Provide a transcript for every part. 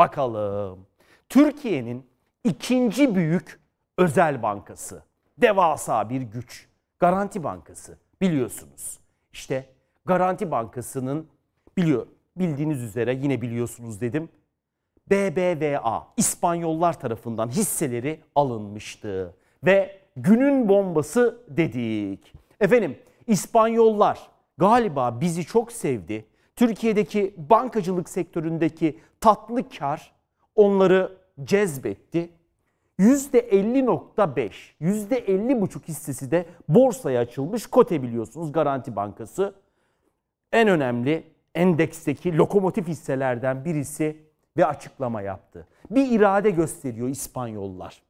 Bakalım. Türkiye'nin ikinci büyük özel bankası. Devasa bir güç. Garanti Bankası biliyorsunuz. İşte Garanti Bankası'nın biliyor bildiğiniz üzere yine biliyorsunuz dedim. BBVA İspanyollar tarafından hisseleri alınmıştı ve günün bombası dedik. Efendim İspanyollar galiba bizi çok sevdi. Türkiye'deki bankacılık sektöründeki tatlı kar onları cezbetti. %50.5, %50.5 hissesi de borsaya açılmış. Kote biliyorsunuz Garanti Bankası. En önemli endeksteki lokomotif hisselerden birisi ve açıklama yaptı. Bir irade gösteriyor İspanyollar.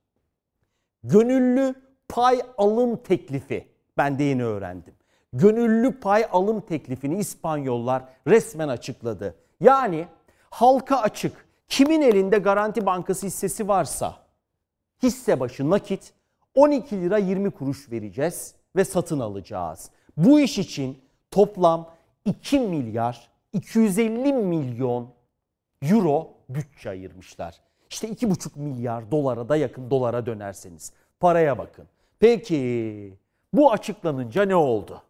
Gönüllü pay alım teklifi. Ben de yeni öğrendim gönüllü pay alım teklifini İspanyollar resmen açıkladı. Yani halka açık kimin elinde Garanti Bankası hissesi varsa hisse başı nakit 12 lira 20 kuruş vereceğiz ve satın alacağız. Bu iş için toplam 2 milyar 250 milyon euro bütçe ayırmışlar. İşte 2,5 milyar dolara da yakın dolara dönerseniz. Paraya bakın. Peki bu açıklanınca ne oldu?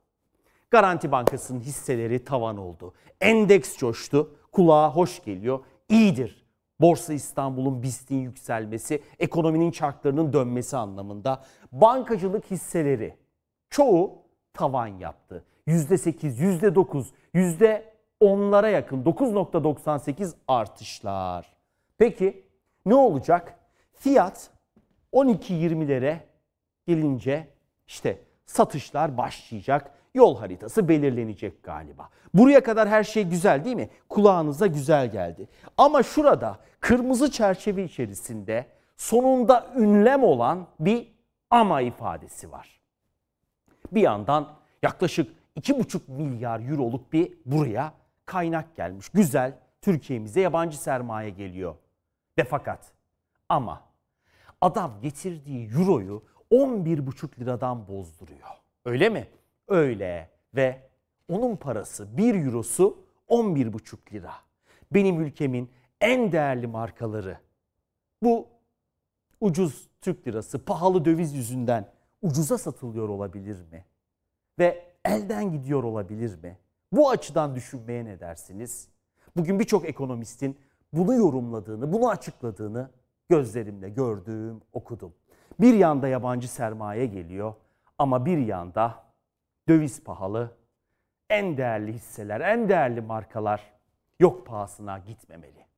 Garanti Bankası'nın hisseleri tavan oldu. Endeks coştu. Kulağa hoş geliyor. İyidir. Borsa İstanbul'un BIST'in yükselmesi, ekonominin çarklarının dönmesi anlamında. Bankacılık hisseleri çoğu tavan yaptı. %8, %9, %10'lara yakın 9.98 artışlar. Peki ne olacak? Fiyat 12.20'lere gelince işte satışlar başlayacak yol haritası belirlenecek galiba. Buraya kadar her şey güzel değil mi? Kulağınıza güzel geldi. Ama şurada kırmızı çerçeve içerisinde sonunda ünlem olan bir ama ifadesi var. Bir yandan yaklaşık 2,5 milyar euroluk bir buraya kaynak gelmiş. Güzel, Türkiye'mize yabancı sermaye geliyor. Ve fakat ama adam getirdiği euroyu 11,5 liradan bozduruyor. Öyle mi? Öyle ve onun parası 1 eurosu 11,5 lira. Benim ülkemin en değerli markaları. Bu ucuz Türk lirası pahalı döviz yüzünden ucuza satılıyor olabilir mi? Ve elden gidiyor olabilir mi? Bu açıdan düşünmeye ne dersiniz? Bugün birçok ekonomistin bunu yorumladığını, bunu açıkladığını gözlerimle gördüm, okudum. Bir yanda yabancı sermaye geliyor ama bir yanda Döviz pahalı. En değerli hisseler, en değerli markalar yok pahasına gitmemeli.